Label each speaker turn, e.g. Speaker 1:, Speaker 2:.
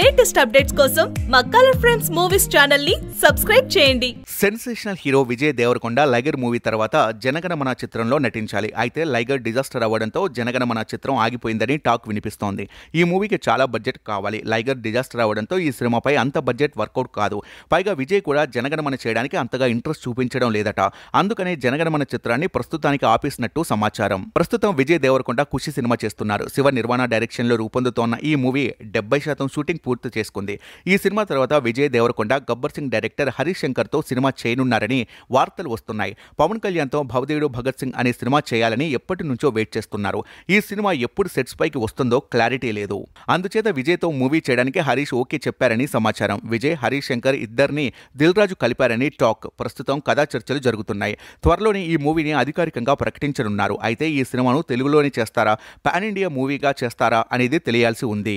Speaker 1: latest updates కోసం మా colour friends movies channel ని సబ్స్క్రైబ్ చేయండి
Speaker 2: sensational hero Vijay Deverakonda Liger movie తర్వాత జనగణమన చిత్రంలో నటించాలి అయితే లైగర్ డిజాస్టర్ అవ్వడంతో జనగణమన చిత్రం ఆగిపోయిందని టాక్ వినిపిస్తోంది ఈ మూవీకి చాలా బడ్జెట్ కావాలి లైగర్ డిజాస్టర్ అవ్వడంతో ఈ సినిమాపై అంత బడ్జెట్ వర్కౌట్ కాదు పైగా విజయ్ కూడా జనగణమన చేయడానికి అంతగా ఇంట్రెస్ట్ చూపించడం లేదట అందుకనే జనగణమన చిత్రాన్ని ప్రస్తుతానికి ఆపేసినట్టు సమాచారం ప్రస్తుతం విజయ్ దేవరకొండ ఖుషి సినిమా చేస్తున్నారు శివ నిర్మాణ లో రూపొందుతోన్న ఈ మూవీ డెబ్బై శాతం షూటింగ్ పూర్తి చేసుకుంది ఈ సినిమా తర్వాత విజయ్ దేవరకొండ గబ్బర్ సింగ్ డైరెక్టర్ హరీష్ శంకర్తో సినిమా చేయనున్నారని వార్తలు వస్తున్నాయి పవన్ కళ్యాణ్తో భవదేవుడు భగత్ సింగ్ అనే సినిమా చేయాలని ఎప్పటి నుంచో వెయిట్ చేస్తున్నారు ఈ సినిమా ఎప్పుడు సెట్స్ పైకి వస్తుందో క్లారిటీ లేదు అందుచేత విజయ్తో మూవీ చేయడానికి హరీష్ ఓకే చెప్పారని సమాచారం విజయ్ హరీష్ శంకర్ ఇద్దరిని రాజు కలిపారని టాక్ ప్రస్తుతం కథా చర్చలు జరుగుతున్నాయి త్వరలోనే ఈ మూవీని అధికారికంగా ప్రకటించనున్నారు అయితే ఈ సినిమాను తెలుగులోనే చేస్తారా పాన్ ఇండియా మూవీగా చేస్తారా అనేది తెలియాల్సి ఉంది